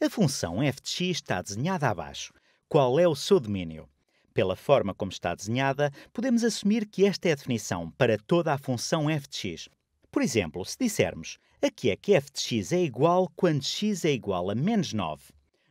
A função f está desenhada abaixo. Qual é o seu domínio? Pela forma como está desenhada, podemos assumir que esta é a definição para toda a função f Por exemplo, se dissermos aqui é que f de x é igual quando x é igual a menos 9.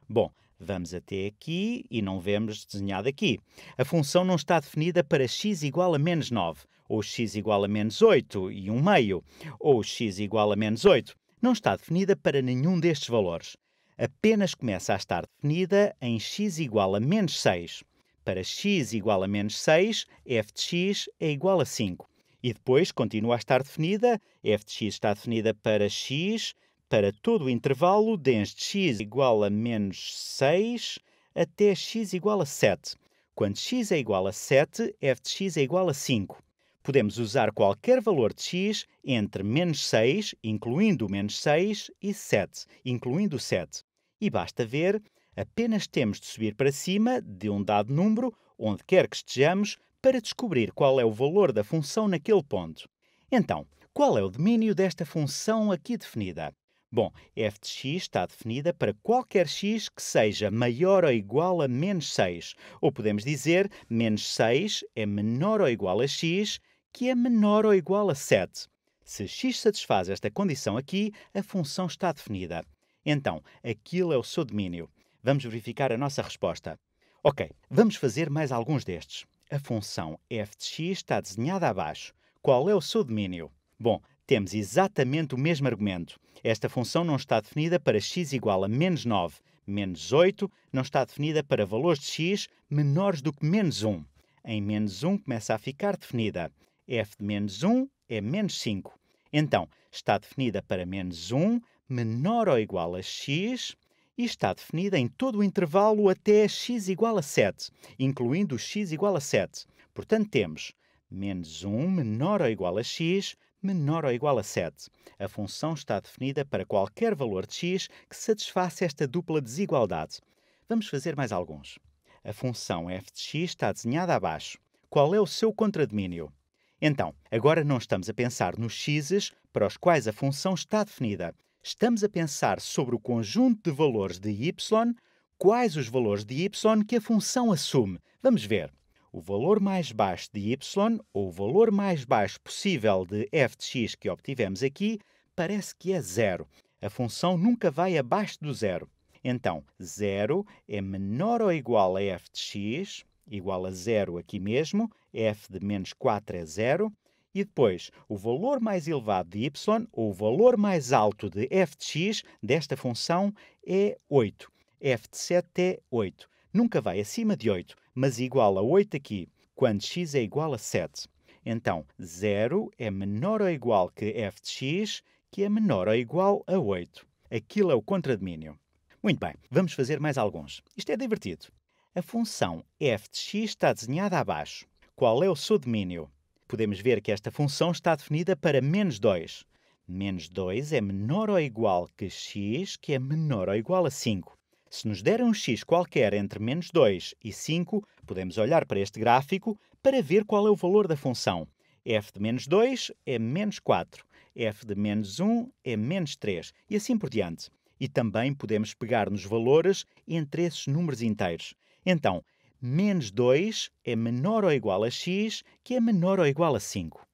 Bom, vamos até aqui e não vemos desenhado aqui. A função não está definida para x igual a menos 9, ou x igual a menos 8 e 1 meio, ou x igual a menos 8. Não está definida para nenhum destes valores apenas começa a estar definida em x igual a menos 6. Para x igual a menos 6, f de x é igual a 5. E depois continua a estar definida, f de x está definida para x, para todo o intervalo desde x igual a menos 6 até x igual a 7. Quando x é igual a 7, f de x é igual a 5 podemos usar qualquer valor de x entre menos 6, incluindo menos 6, e 7, incluindo 7. E basta ver, apenas temos de subir para cima de um dado número, onde quer que estejamos, para descobrir qual é o valor da função naquele ponto. Então, qual é o domínio desta função aqui definida? Bom, f de x está definida para qualquer x que seja maior ou igual a menos 6. Ou podemos dizer, menos 6 é menor ou igual a x que é menor ou igual a 7. Se x satisfaz esta condição aqui, a função está definida. Então, aquilo é o seu domínio. Vamos verificar a nossa resposta. Ok, vamos fazer mais alguns destes. A função f de x está desenhada abaixo. Qual é o seu domínio? Bom, temos exatamente o mesmo argumento. Esta função não está definida para x igual a menos 9. Menos 8 não está definida para valores de x menores do que menos 1. Em menos 1 começa a ficar definida f de menos 1 é menos 5. Então, está definida para menos 1, menor ou igual a x, e está definida em todo o intervalo até x igual a 7, incluindo o x igual a 7. Portanto, temos menos 1 menor ou igual a x, menor ou igual a 7. A função está definida para qualquer valor de x que satisfaça esta dupla desigualdade. Vamos fazer mais alguns. A função f de x está desenhada abaixo. Qual é o seu contradomínio? Então, agora não estamos a pensar nos x's para os quais a função está definida. Estamos a pensar sobre o conjunto de valores de y, quais os valores de y que a função assume. Vamos ver. O valor mais baixo de y, ou o valor mais baixo possível de f de x que obtivemos aqui, parece que é zero. A função nunca vai abaixo do zero. Então, zero é menor ou igual a f de x, igual a zero aqui mesmo, f de menos 4 é zero, e depois o valor mais elevado de y, ou o valor mais alto de f de x desta função é 8. f de 7 é 8. Nunca vai acima de 8, mas igual a 8 aqui, quando x é igual a 7. Então, zero é menor ou igual que f de x, que é menor ou igual a 8. Aquilo é o contradomínio. Muito bem, vamos fazer mais alguns. Isto é divertido. A função f de x está desenhada abaixo. Qual é o seu domínio? Podemos ver que esta função está definida para menos 2. Menos 2 é menor ou igual que x, que é menor ou igual a 5. Se nos derem um x qualquer entre menos 2 e 5, podemos olhar para este gráfico para ver qual é o valor da função. f de menos 2 é menos 4, f de menos 1 é menos 3, e assim por diante. E também podemos pegar nos valores entre esses números inteiros. Então, menos 2 é menor ou igual a x, que é menor ou igual a 5.